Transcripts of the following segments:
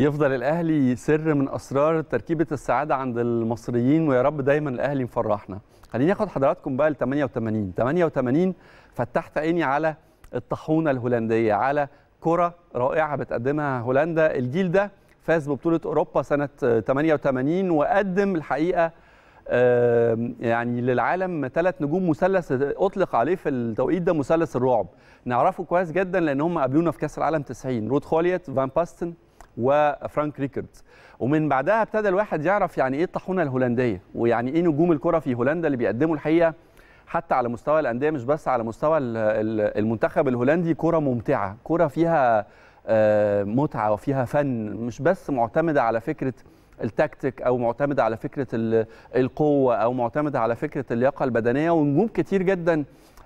يفضل الاهلي سر من اسرار تركيبه السعاده عند المصريين ويا رب دايما الاهلي مفرحنا خليني اخد حضراتكم بقى ل 88 88 فتحت عيني على الطاحونه الهولنديه على كره رائعه بتقدمها هولندا الجيل ده فاز ببطوله اوروبا سنه 88 وقدم الحقيقه يعني للعالم ثلاث نجوم مثلث اطلق عليه في التوقيت ده مثلث الرعب نعرفه كويس جدا لان هم قابلونا في كاس العالم 90 رود خوليت فان باستن وفرانك ريكاردز ومن بعدها ابتدى الواحد يعرف يعني ايه الطاحونه الهولنديه ويعني ايه نجوم الكره في هولندا اللي بيقدموا الحقيقه حتى على مستوى الانديه مش بس على مستوى المنتخب الهولندي كره ممتعه كره فيها آه، متعه وفيها فن مش بس معتمده على فكره التكتيك او معتمده على فكره القوه او معتمده على فكره اللياقه البدنيه ونجوم كتير جدا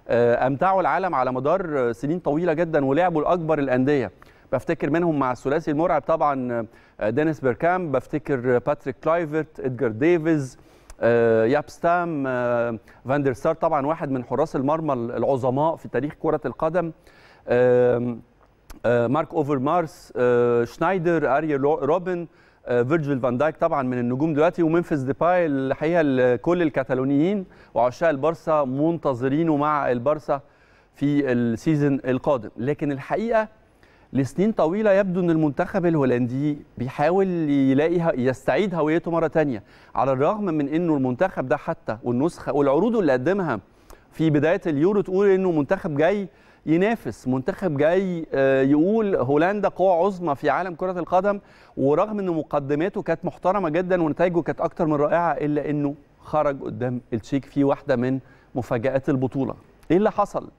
آه، امتعوا العالم على مدار سنين طويله جدا ولعبوا لاكبر الانديه بفتكر منهم مع الثلاثي المرعب طبعا آه، دينيس بيركام بفتكر باتريك كلايفرت ادجار ديفيز آه، يابستام آه، فاندر سار طبعا واحد من حراس المرمى العظماء في تاريخ كرة القدم مارك اوفر مارس شنايدر اريا روبن فيرجيل فان دايك طبعا من النجوم دلوقتي ومنفس ديباي الحقيقه كل الكتالونيين وعشاق البارسا منتظرينه مع البارسا في السيزون القادم لكن الحقيقه لسنين طويله يبدو ان المنتخب الهولندي بيحاول يلاقي يستعيد هويته مره تانية على الرغم من انه المنتخب ده حتى والنسخه والعروض اللي قدمها في بدايه اليورو تقول انه منتخب جاي ينافس منتخب جاي آه، يقول هولندا قوة عظمى في عالم كرة القدم ورغم ان مقدماته كانت محترمة جدا ونتائجه كانت اكتر من رائعة الا انه خرج قدام التشيك في واحدة من مفاجآت البطولة ايه اللي حصل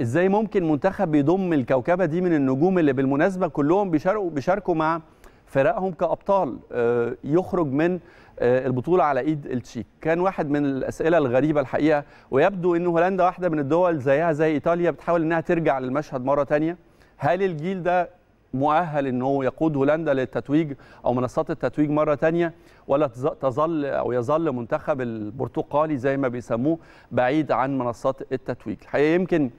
ازاي ممكن منتخب يضم الكوكبه دي من النجوم اللي بالمناسبه كلهم بيشاركوا بيشاركوا مع فرقهم كابطال آه، يخرج من آه، البطوله على ايد التشيك كان واحد من الاسئله الغريبه الحقيقه ويبدو ان هولندا واحده من الدول زيها زي ايطاليا بتحاول انها ترجع للمشهد مره ثانيه هل الجيل ده مؤهل انه يقود هولندا للتتويج او منصات التتويج مره ثانيه ولا تظل او يظل منتخب البرتقالي زي ما بيسموه بعيد عن منصات التتويج الحقيقه يمكن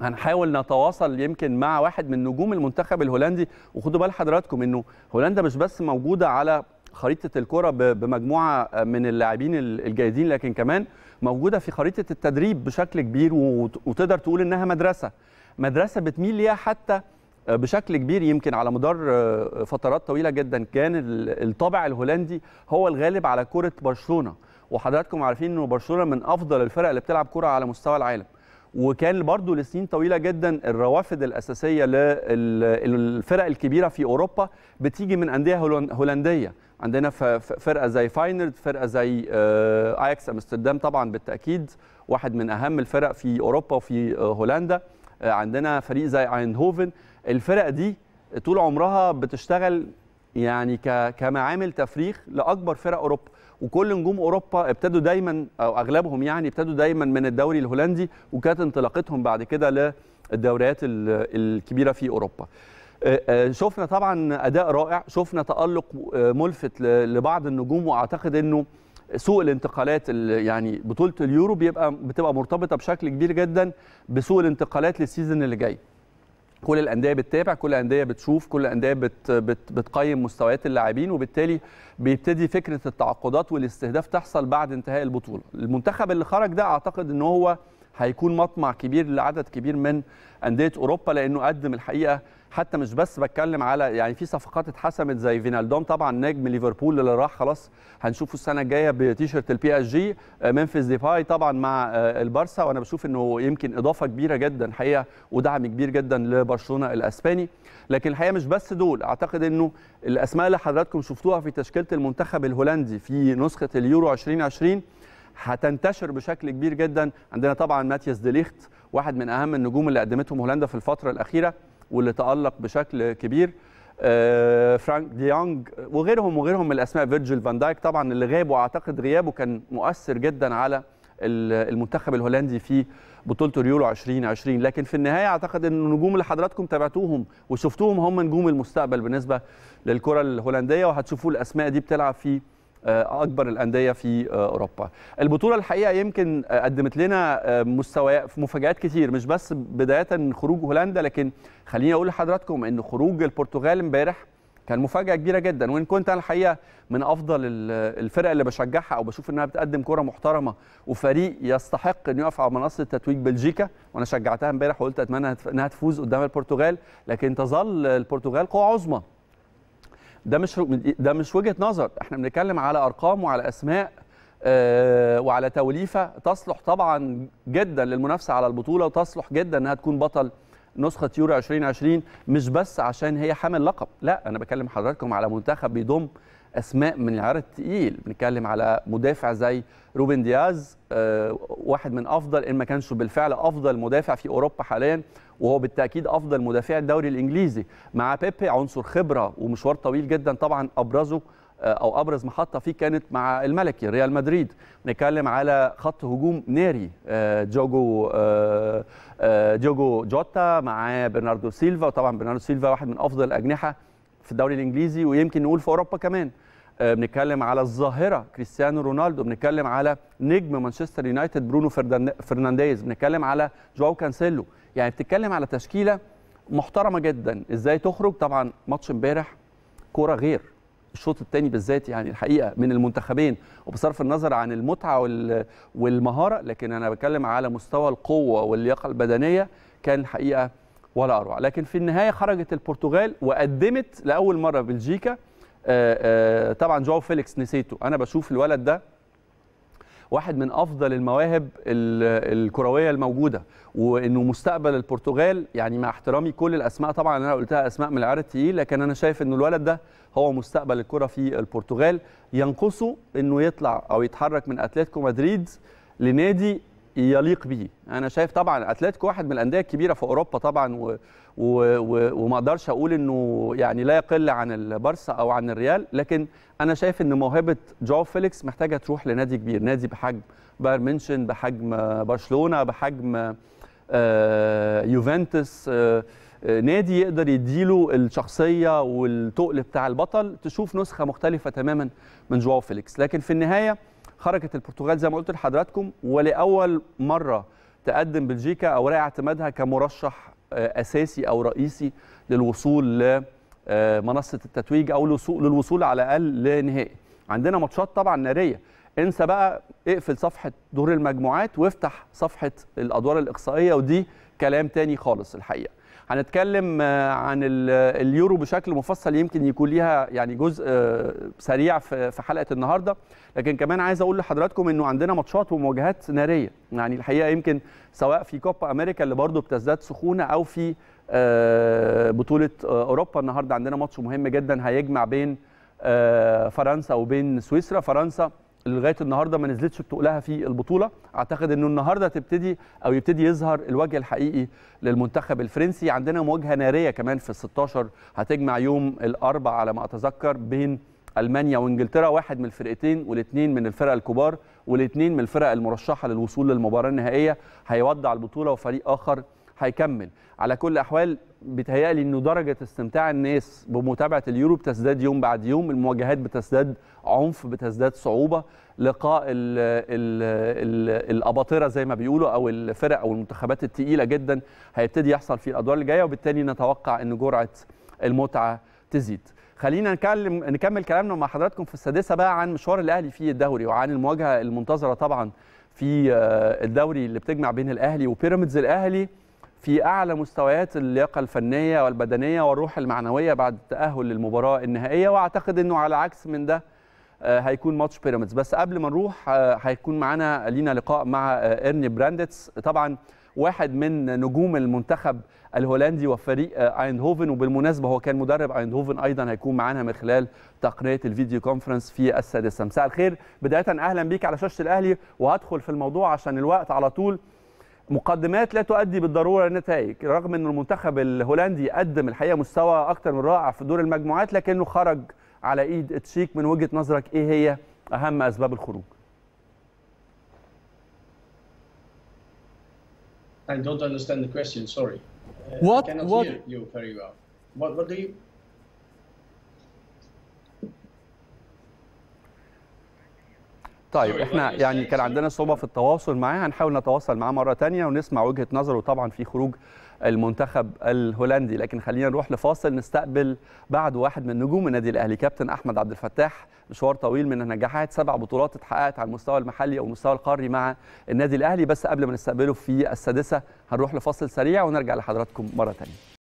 هنحاول نتواصل يمكن مع واحد من نجوم المنتخب الهولندي وخدوا بال حضراتكم انه هولندا مش بس موجوده على خريطه الكره بمجموعه من اللاعبين الجيدين لكن كمان موجوده في خريطه التدريب بشكل كبير وتقدر تقول انها مدرسه مدرسه بتميل ليها حتى بشكل كبير يمكن على مدار فترات طويله جدا كان الطابع الهولندي هو الغالب على كره برشلونه وحضراتكم عارفين انه برشلونه من افضل الفرق اللي بتلعب كره على مستوى العالم وكان برضو لسنين طويله جدا الروافد الاساسيه للفرق الكبيره في اوروبا بتيجي من انديه هولنديه عندنا فرقه زي فاينرد فرقه زي اياكس آه، امستردام طبعا بالتاكيد واحد من اهم الفرق في اوروبا وفي آه، هولندا آه، عندنا فريق زي ايندهوفن الفرق دي طول عمرها بتشتغل يعني كمعامل تفريخ لاكبر فرق اوروبا وكل نجوم اوروبا ابتدوا دايما او اغلبهم يعني ابتدوا دايما من الدوري الهولندي وكانت انطلاقتهم بعد كده للدوريات الكبيره في اوروبا آه، آه، شفنا طبعا اداء رائع شفنا تالق آه، ملفت لبعض النجوم واعتقد انه سوق الانتقالات يعني بطوله اليورو بيبقى بتبقى مرتبطه بشكل كبير جدا بسوق الانتقالات للسيزون اللي جاي كل الانديه بتتابع كل الانديه بتشوف كل الانديه بت بت بتقيم مستويات اللاعبين وبالتالي بيبتدي فكره التعاقدات والاستهداف تحصل بعد انتهاء البطوله المنتخب اللي خرج ده اعتقد ان هو هيكون مطمع كبير لعدد كبير من انديه اوروبا لانه قدم الحقيقه حتى مش بس بتكلم على يعني في صفقات اتحسمت زي فينالدوم طبعا نجم ليفربول اللي راح خلاص هنشوفه السنه الجايه بتيشيرت البي اس آه، جي منفس ديباي طبعا مع آه، البارسا وانا بشوف انه يمكن اضافه كبيره جدا حقيقه ودعم كبير جدا لبرشلونه الاسباني لكن الحقيقه مش بس دول اعتقد انه الاسماء اللي حضراتكم شفتوها في تشكيله المنتخب الهولندي في نسخه اليورو 2020 هتنتشر بشكل كبير جدا عندنا طبعا ماتياس ديليخت واحد من اهم النجوم اللي قدمتهم هولندا في الفتره الاخيره واللي تألق بشكل كبير آه، فرانك ديانج وغيرهم وغيرهم من الاسماء فيرجيل فان دايك طبعا اللي غاب واعتقد غيابه كان مؤثر جدا على المنتخب الهولندي في بطوله اليورو 2020 لكن في النهايه اعتقد ان النجوم اللي حضراتكم تابعتوهم وشفتوهم هم نجوم المستقبل بالنسبه للكره الهولنديه وهتشوفوا الاسماء دي بتلعب في آه، اكبر الانديه في آه، اوروبا البطوله الحقيقه يمكن آه، قدمت لنا مستويات مفاجات كتير مش بس بدايه خروج هولندا لكن خليني اقول لحضراتكم ان خروج البرتغال امبارح كان مفاجاه كبيره جدا وان كنت انا الحقيقه من افضل الفرق اللي بشجعها او بشوف انها بتقدم كره محترمه وفريق يستحق انه يقف على منصه تتويج بلجيكا وانا شجعتها امبارح وقلت اتمنى انها تفوز قدام البرتغال لكن تظل البرتغال قوه عظمى ده مش ده مش وجهه نظر احنا بنتكلم على ارقام وعلى اسماء آه، وعلى توليفه تصلح طبعا جدا للمنافسه على البطوله وتصلح جدا انها تكون بطل نسخه يورو 2020 مش بس عشان هي حامل لقب لا انا بكلم حضراتكم على منتخب بيضم اسماء من العيار الثقيل بنتكلم على مدافع زي روبن دياز آه، واحد من افضل ان ما كانش بالفعل افضل مدافع في اوروبا حاليا وهو بالتاكيد افضل مدافع الدوري الانجليزي مع بيبي عنصر خبره ومشوار طويل جدا طبعا ابرزه آه، او ابرز محطه فيه كانت مع الملكي ريال مدريد نتكلم على خط هجوم ناري آه، جوجو جوجو جوتا مع برناردو سيلفا وطبعا برناردو سيلفا واحد من افضل الاجنحه في الدوري الانجليزي ويمكن نقول في اوروبا كمان آه، بنتكلم على الظاهره كريستيانو رونالدو بنتكلم على نجم مانشستر يونايتد برونو فرنانديز بنتكلم على جواو كانسيلو يعني بتتكلم على تشكيله محترمه جدا ازاي تخرج طبعا ماتش امبارح كوره غير الشوط الثاني بالذات يعني الحقيقه من المنتخبين وبصرف النظر عن المتعه والمهاره لكن انا بتكلم على مستوى القوه واللياقه البدنيه كان الحقيقه ولا اروع لكن في النهايه خرجت البرتغال وقدمت لاول مره بلجيكا آه، آه، طبعا جواو فيليكس نسيته انا بشوف الولد ده واحد من افضل المواهب الكرويه الموجوده وانه مستقبل البرتغال يعني مع احترامي كل الاسماء طبعا انا قلتها اسماء من العيار الثقيل لكن انا شايف انه الولد ده هو مستقبل الكره في البرتغال ينقصه انه يطلع او يتحرك من اتلتيكو مدريد لنادي يليق به انا شايف طبعا اتلتيكو واحد من الانديه الكبيره في اوروبا طبعا و... و... و... وما اقدرش اقول انه يعني لا يقل عن البارسا او عن الريال لكن انا شايف ان موهبه جواو فيليكس محتاجه تروح لنادي كبير نادي بحجم بايرن ميونشن بحجم برشلونه بحجم آه يوفنتوس آه،, آه نادي يقدر يديله الشخصيه والتقل بتاع البطل تشوف نسخه مختلفه تماما من جواو فيليكس لكن في النهايه خرجت البرتغال زي ما قلت لحضراتكم ولاول مره تقدم بلجيكا اوراق اعتمادها كمرشح آه، اساسي او رئيسي للوصول لمنصه آه، التتويج او للوصول على الاقل لنهائي عندنا ماتشات طبعا ناريه انسى بقى اقفل صفحه دور المجموعات وافتح صفحه الادوار الاقصائيه ودي كلام تاني خالص الحقيقه هنتكلم آه، عن آه، اليورو بشكل مفصل يمكن يكون ليها يعني جزء آه، سريع في حلقه النهارده لكن كمان عايز اقول لحضراتكم انه عندنا ماتشات ومواجهات ناريه يعني الحقيقه يمكن سواء في كوبا امريكا اللي برضه بتزداد سخونه او في بطوله اوروبا النهارده عندنا ماتش مهم جدا هيجمع بين فرنسا وبين سويسرا فرنسا لغايه النهارده ما نزلتش بتقلها في البطوله اعتقد انه النهارده تبتدي او يبتدي يظهر الوجه الحقيقي للمنتخب الفرنسي عندنا مواجهه ناريه كمان في ال16 هتجمع يوم الاربعاء على ما اتذكر بين المانيا وانجلترا واحد من الفرقتين والاثنين من الفرق الكبار والاثنين من الفرق المرشحه للوصول للمباراه النهائيه هيودع البطوله وفريق اخر هيكمل على كل الاحوال بيتهيألي انه درجه استمتاع الناس بمتابعه اليورو بتزداد يوم بعد يوم، المواجهات بتزداد عنف، بتزداد صعوبه، لقاء الـ الـ الـ الاباطره زي ما بيقولوا او الفرق او المنتخبات الثقيله جدا هيبتدي يحصل في الادوار اللي جايه وبالتالي نتوقع ان جرعه المتعه تزيد. خلينا نكلم نكمل كلامنا مع حضراتكم في السادسه بقى عن مشوار الاهلي في الدوري وعن المواجهه المنتظره طبعا في آه، الدوري اللي بتجمع بين الاهلي وبيراميدز الاهلي في اعلى مستويات اللياقه الفنيه والبدنيه والروح المعنويه بعد التاهل للمباراه النهائيه واعتقد انه على عكس من ده آه، هيكون ماتش بيراميدز بس قبل ما نروح آه، هيكون معانا لينا لقاء مع آه، ارني براندتس طبعا واحد من نجوم المنتخب الهولندي وفريق ايندهوفن وبالمناسبه هو كان مدرب ايندهوفن ايضا هيكون معانا من خلال تقنيه الفيديو كونفرنس في السادسه مساء الخير بدايه اهلا بيك على شاشه الاهلي وهدخل في الموضوع عشان الوقت على طول مقدمات لا تؤدي بالضروره للنتائج رغم ان المنتخب الهولندي قدم الحقيقه مستوى اكثر من رائع في دور المجموعات لكنه خرج على ايد تشيك من وجهه نظرك ايه هي اهم اسباب الخروج I don't understand the question, sorry. Uh, what, I cannot what? hear you very well. What, what do you طيب،, طيب احنا يعني كان عندنا صعوبه في التواصل معاه هنحاول نتواصل معاه مره ثانيه ونسمع وجهه نظره طبعا في خروج المنتخب الهولندي لكن خلينا نروح لفاصل نستقبل بعد واحد من نجوم النادي الاهلي كابتن احمد عبد الفتاح مشوار طويل من نجاحات سبع بطولات اتحققت على المستوى المحلي او المستوى القاري مع النادي الاهلي بس قبل ما نستقبله في السادسه هنروح لفاصل سريع ونرجع لحضراتكم مره ثانيه